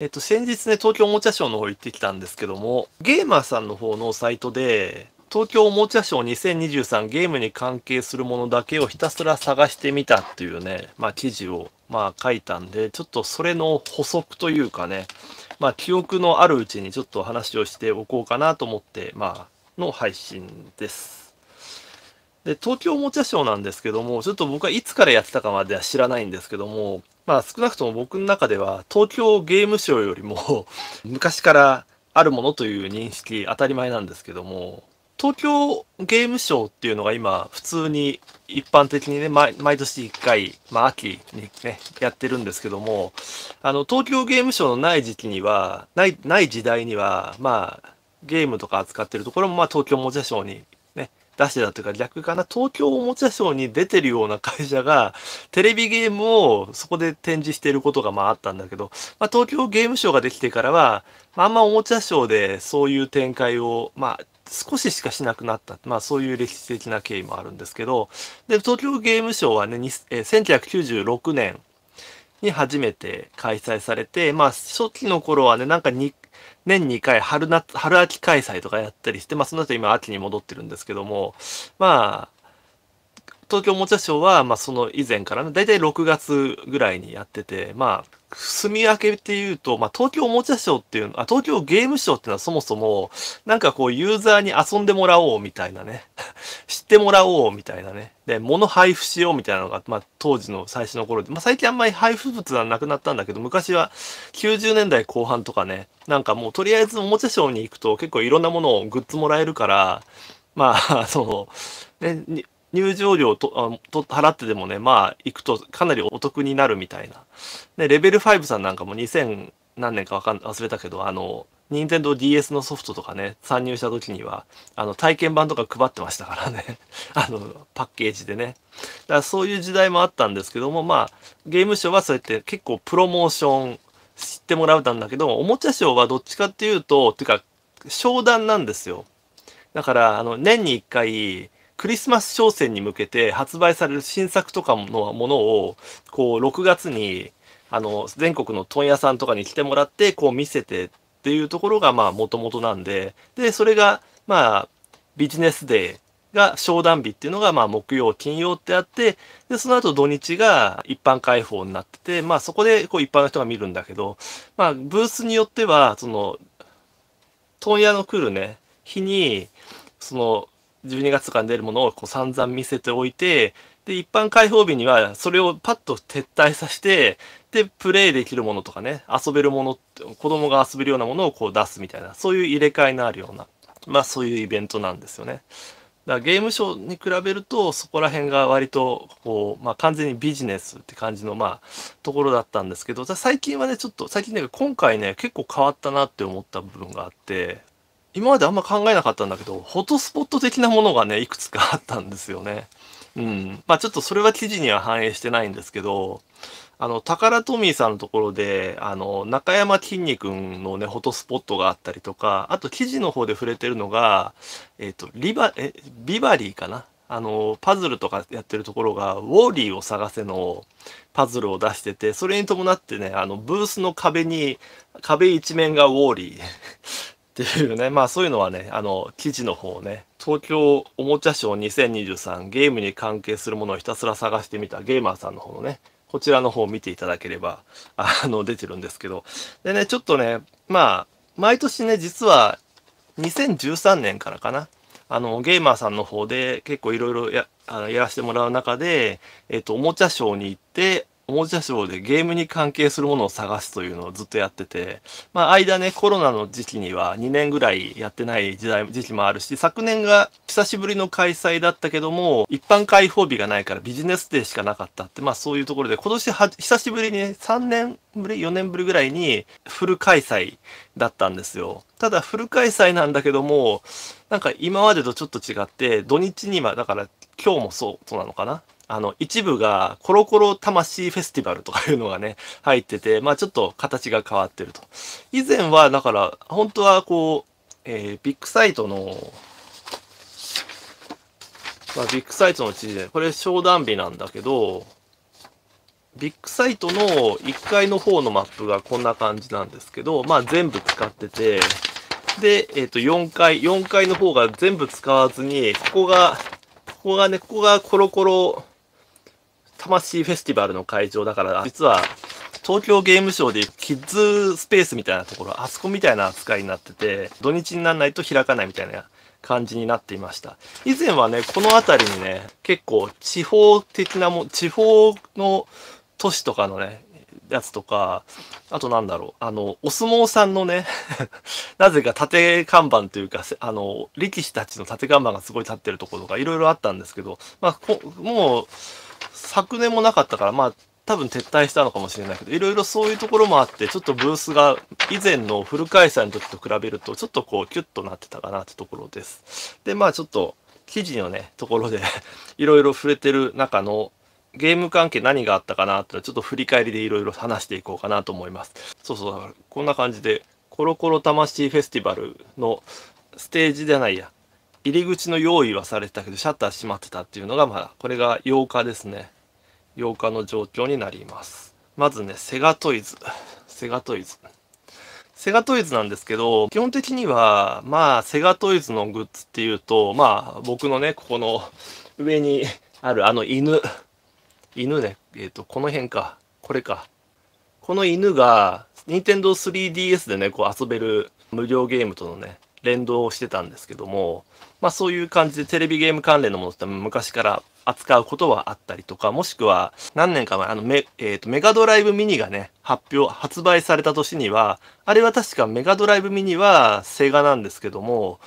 えっと、先日ね、東京おもちゃショーの方行ってきたんですけども、ゲーマーさんの方のサイトで、東京おもちゃショー2023ゲームに関係するものだけをひたすら探してみたっていうね、まあ記事を、まあ書いたんで、ちょっとそれの補足というかね、まあ記憶のあるうちにちょっと話をしておこうかなと思って、まあ、の配信です。で、東京おもちゃショーなんですけども、ちょっと僕はいつからやってたかまでは知らないんですけども、まあ少なくとも僕の中では東京ゲームショウよりも 昔からあるものという認識当たり前なんですけども東京ゲームショウっていうのが今普通に一般的にね毎年1回、まあ、秋にねやってるんですけどもあの東京ゲームショウのない時期にはないない時代にはまあゲームとか扱ってるところもまあ東京モジャショーに出してたというか逆かな、東京おもちゃショーに出てるような会社が、テレビゲームをそこで展示していることがまああったんだけど、まあ、東京ゲームショーができてからは、まあ、あんまおもちゃショーでそういう展開を、まあ、少ししかしなくなった。まあそういう歴史的な経緯もあるんですけど、で、東京ゲームショーはね、え1996年に初めて開催されて、まあ初期の頃はね、なんか 2, 年2回春夏、春秋開催とかやったりして、まあその後今秋に戻ってるんですけども、まあ、東京おもちゃショーは、まあその以前からね、だいたい6月ぐらいにやってて、まあ、住み分けっていうと、まあ東京おもちゃショーっていう、あ、東京ゲームショーっていうのはそもそも、なんかこうユーザーに遊んでもらおうみたいなね、ってもらおうみたいなね。で、物配布しようみたいなのが、まあ、当時の最初の頃で、まあ、最近あんまり配布物はなくなったんだけど、昔は90年代後半とかね、なんかもうとりあえずおもちゃショーに行くと結構いろんなものをグッズもらえるから、まあ、その、ね、入場料とと払ってでもね、まあ、行くとかなりお得になるみたいな。で、レベル5さんなんかも2000何年かわかん、忘れたけど、あの、任天堂 d s のソフトとかね、参入した時には、あの、体験版とか配ってましたからね。あの、パッケージでね。だからそういう時代もあったんですけども、まあ、ゲームショーはそうやって結構プロモーション知ってもらうたんだけど、おもちゃショーはどっちかっていうと、っていうか、商談なんですよ。だから、あの、年に1回、クリスマス商戦に向けて発売される新作とかのものを、こう、6月に、あの、全国の問屋さんとかに来てもらって、こう見せてっていうところがまあもともとなんで、で、それがまあビジネスデーが商談日っていうのがまあ木曜、金曜ってあって、で、その後土日が一般開放になってて、まあそこでこう一般の人が見るんだけど、まあブースによっては、その、問屋の来るね、日に、その、12月間出るものをこう散々見せておいて、で、一般開放日にはそれをパッと撤退させて、ってプレイできるものとかね、遊べるものって、子供が遊べるようなものをこう出すみたいな、そういう入れ替えのあるような、まあそういうイベントなんですよね。だからゲームショーに比べるとそこら辺が割とこう、まあ、完全にビジネスって感じのまあところだったんですけど最近はねちょっと最近ね今回ね結構変わったなって思った部分があって今まであんま考えなかったんだけどフォトスポット的なものがねいくつかあったんですよね。うん。まあちょっとそれは記事には反映してないんですけど、あの、タカラトミーさんのところで、あの、中山きんに君のね、フォトスポットがあったりとか、あと記事の方で触れてるのが、えっ、ー、と、リバ、え、ビバリーかなあの、パズルとかやってるところが、ウォーリーを探せのパズルを出してて、それに伴ってね、あの、ブースの壁に、壁一面がウォーリー っていうね、まあそういうのはね、あの、記事の方ね、東京おもちゃショー2023ゲームに関係するものをひたすら探してみたゲーマーさんの方のね、こちらの方を見ていただければ、あの、出てるんですけど。でね、ちょっとね、まあ、毎年ね、実は2013年からかな、あの、ゲーマーさんの方で結構いろいろや、あのやらせてもらう中で、えっ、と、おもちゃショーに行って、おもちゃショーでゲームに関係するものを探すというのをずっとやってて、まあ間ね、コロナの時期には2年ぐらいやってない時代、時期もあるし、昨年が久しぶりの開催だったけども、一般開放日がないからビジネスデーしかなかったって、まあそういうところで、今年は、久しぶりに、ね、3年ぶり、4年ぶりぐらいにフル開催だったんですよ。ただフル開催なんだけども、なんか今までとちょっと違って、土日に今、だから今日もそう、そうなのかなあの、一部がコロコロ魂フェスティバルとかいうのがね、入ってて、まあちょっと形が変わってると。以前は、だから、本当はこう、えー、ビッグサイトの、まあ、ビッグサイトの地図で、これ商談日なんだけど、ビッグサイトの1階の方のマップがこんな感じなんですけど、まあ全部使ってて、で、えっ、ー、と4階、4階の方が全部使わずに、ここが、ここがね、ここがコロコロ魂フェスティバルの会場だから、実は、東京ゲームショウでキッズスペースみたいなところ、あそこみたいな扱いになってて、土日にならないと開かないみたいな感じになっていました。以前はね、この辺りにね、結構地方的なも、地方の都市とかのね、やつとか、あとなんだろう、あの、お相撲さんのね なぜか縦看板というか、あの、力士たちの縦看板がすごい立ってるところとか、いろいろあったんですけど、まあ、もう、昨年もなかったから、まあ、多分撤退したのかもしれないけど、いろいろそういうところもあって、ちょっとブースが以前のフル開催の時と比べると、ちょっとこう、キュッとなってたかなってところです。で、まあちょっと、記事のね、ところで いろいろ触れてる中の、ゲーム関係何があったかなってのちょっと振り返りでいろいろ話していこうかなと思います。そうそう、こんな感じで、コロコロ魂フェスティバルのステージじゃないや、入り口の用意はされてたけどシャッター閉まってたっていうのがまだこれが8日ですね8日の状況になりますまずねセガトイズセガトイズセガトイズなんですけど、基本的には、まあ、セガトイズのグッズっていうと、まあ、僕のね、ここの上にあるあの犬、犬ね、えっ、ー、と、この辺か、これか。この犬が、Nintendo 3DS でね、こう遊べる無料ゲームとのね、連動してたんですけども、まあそういう感じでテレビゲーム関連のものって昔から扱うことはあったりとか、もしくは何年か前、あのメ、えーとメガドライブミニがね、発表、発売された年には、あれは確かメガドライブミニはセガなんですけども、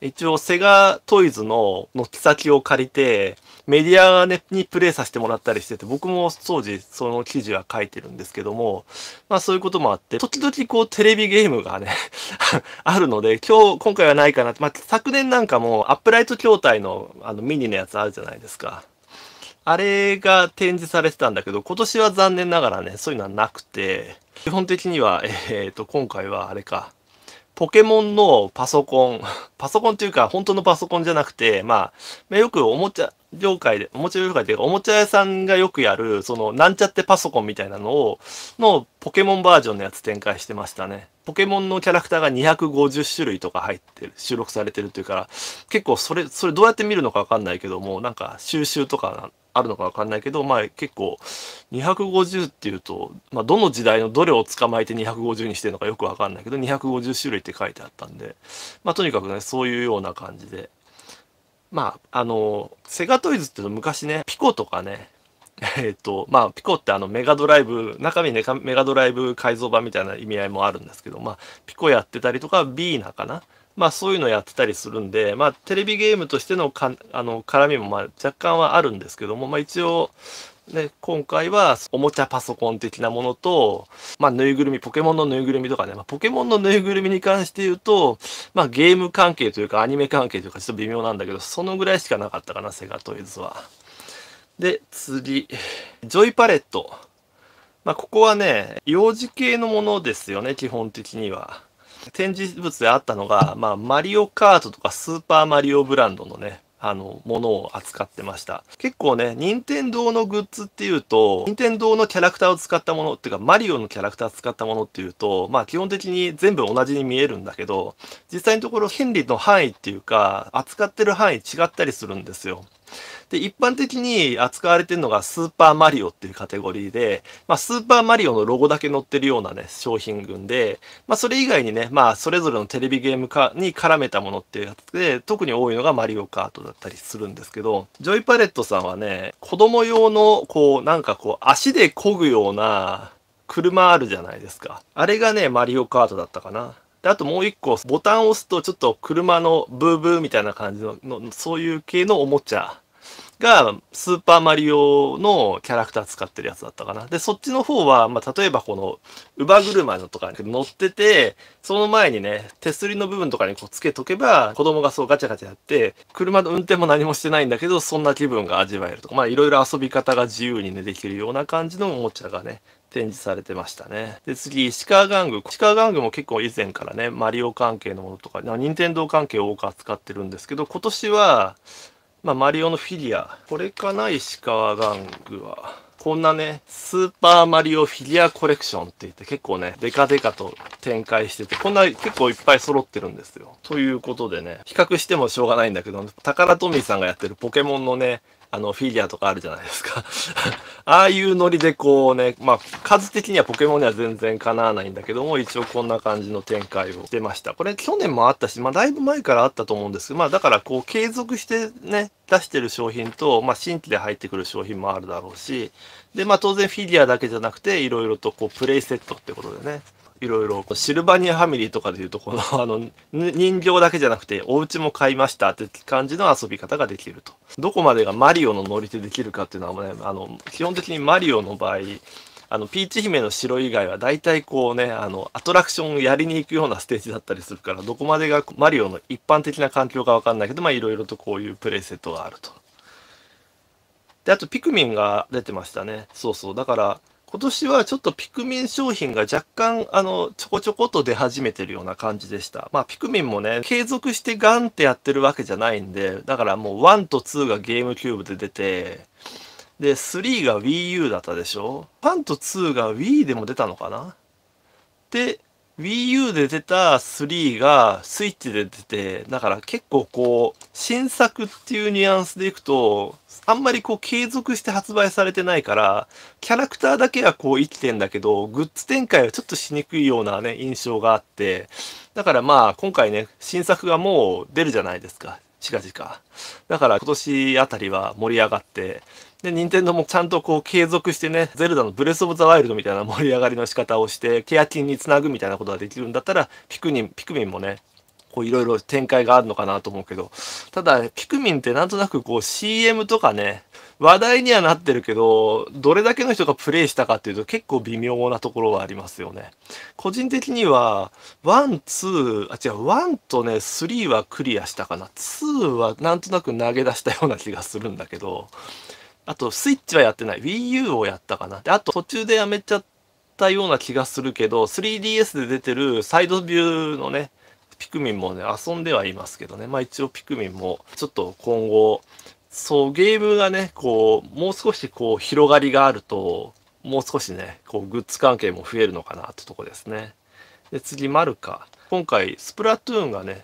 一応セガトイズの軒先を借りて、メディアにプレイさせてもらったりしてて、僕も当時その記事は書いてるんですけども、まあそういうこともあって、時々こうテレビゲームがね あるので、今日、今回はないかなって、まあ昨年なんかもアップライト筐体のあのミニのやつあるじゃないですか。あれが展示されてたんだけど、今年は残念ながらね、そういうのはなくて、基本的には、えっ、ー、と、今回はあれか、ポケモンのパソコン、パソコンというか、本当のパソコンじゃなくて、まあ、よくおもちゃ、業界で、おもちゃ業界でいうか、おもちゃ屋さんがよくやる、その、なんちゃってパソコンみたいなのを、のポケモンバージョンのやつ展開してましたね。ポケモンのキャラクターが250種類とか入ってる、収録されてるっていうから、結構それ、それどうやって見るのかわかんないけども、なんか収集とかあるのかわかんないけど、まあ結構250っていうと、まあどの時代のどれを捕まえて250にしてるのかよくわかんないけど、250種類って書いてあったんで、まあとにかくね、そういうような感じで、まあ、あの、セガトイズっていうの昔ね、ピコとかね、えっと、まあ、ピコってあのメガドライブ、中身ね、メガドライブ改造版みたいな意味合いもあるんですけど、まあ、ピコやってたりとか、ビーナかな。まあ、そういうのやってたりするんで、まあ、テレビゲームとしてのかあの絡みも、まあ、若干はあるんですけども、まあ、一応、で今回はおもちゃパソコン的なものと、まあ、ぬいぐるみポケモンのぬいぐるみとかね、まあ、ポケモンのぬいぐるみに関して言うと、まあ、ゲーム関係というかアニメ関係というかちょっと微妙なんだけどそのぐらいしかなかったかなセガトイズは。で次ジョイパレット。まあ、ここはね幼児系のものですよね基本的には。展示物であったのが、まあ、マリオカートとかスーパーマリオブランドのねあの、ものを扱ってました。結構ね、任天堂のグッズっていうと、任天堂のキャラクターを使ったものっていうか、マリオのキャラクター使ったものっていうと、まあ基本的に全部同じに見えるんだけど、実際のところ権利の範囲っていうか、扱ってる範囲違ったりするんですよ。で、一般的に扱われてるのがスーパーマリオっていうカテゴリーで、まあ、スーパーマリオのロゴだけ載ってるようなね、商品群で、まあ、それ以外にね、まあ、それぞれのテレビゲーム化に絡めたものっていうやつで、特に多いのがマリオカートだったりするんですけど、ジョイパレットさんはね、子供用の、こう、なんかこう、足で漕ぐような、車あるじゃないですか。あれがね、マリオカートだったかな。で、あともう一個、ボタンを押すと、ちょっと車のブーブーみたいな感じの、のそういう系のおもちゃが、スーパーマリオのキャラクター使ってるやつだったかな。で、そっちの方は、まあ、例えばこの、乳母車とかに乗ってて、その前にね、手すりの部分とかにこうつけとけば、子供がそうガチャガチャやって、車の運転も何もしてないんだけど、そんな気分が味わえるとか、まいろいろ遊び方が自由にね、できるような感じのおもちゃがね、展示されてましたね。で、次、石川玩具。石川玩具も結構以前からね、マリオ関係のものとか、任天堂関係を多く扱ってるんですけど、今年は、まあ、マリオのフィギュア。これかな、石川玩具は。こんなね、スーパーマリオフィギュアコレクションって言って結構ね、デカデカと展開してて、こんな結構いっぱい揃ってるんですよ。ということでね、比較してもしょうがないんだけど、宝富トミーさんがやってるポケモンのね、あの、フィギュアとかあるじゃないですか ああいうノリでこうね、まあ、数的にはポケモンには全然かなわないんだけども、一応こんな感じの展開をしてました。これ去年もあったし、まあ、だいぶ前からあったと思うんですけど、まあ、だからこう、継続してね、出してる商品と、まあ、新規で入ってくる商品もあるだろうし、で、まあ、当然フィギュアだけじゃなくて、いろいろとこう、プレイセットってことでね、いろいろシルバニアファミリーとかでいうとこの あの人形だけじゃなくてお家も買いましたって感じの遊び方ができるとどこまでがマリオのノリでできるかっていうのは、ね、あの基本的にマリオの場合あの、ピーチ姫の城以外は大体こうね、あの、アトラクションをやりに行くようなステージだったりするから、どこまでがマリオの一般的な環境かわかんないけど、まあいろいろとこういうプレイセットがあると。で、あとピクミンが出てましたね。そうそう。だから、今年はちょっとピクミン商品が若干、あの、ちょこちょこと出始めてるような感じでした。まあ、ピクミンもね、継続してガンってやってるわけじゃないんで、だからもう1と2がゲームキューブで出て、で、3が Wii U だったでしょ ?1 と2が Wii でも出たのかなで、Wii U で出た3がスイッチで出て、だから結構こう、新作っていうニュアンスでいくと、あんまりこう継続して発売されてないから、キャラクターだけはこう生きてんだけど、グッズ展開はちょっとしにくいようなね、印象があって、だからまあ今回ね、新作がもう出るじゃないですか。近々。だから今年あたりは盛り上がって、で、任天堂もちゃんとこう継続してね、ゼルダのブレスオブザワイルドみたいな盛り上がりの仕方をして、ケアキンにつなぐみたいなことができるんだったら、ピクミン、ピクミンもね、こういろいろ展開があるのかなと思うけど、ただ、ピクミンってなんとなくこう CM とかね、話題にはなってるけど、どれだけの人がプレイしたかっていうと結構微妙なところはありますよね。個人的には、1、2、あ、違う、1とね、3はクリアしたかな。2はなんとなく投げ出したような気がするんだけど、あと、スイッチはやってない。Wii U をやったかな。で、あと途中でやめちゃったような気がするけど、3DS で出てるサイドビューのね、ピクミンもね、遊んではいますけどね。まあ一応ピクミンも、ちょっと今後、そう、ゲームがね、こう、もう少しこう、広がりがあると、もう少しね、こう、グッズ関係も増えるのかなってとこですね。で、次、マルカ。今回、スプラトゥーンがね、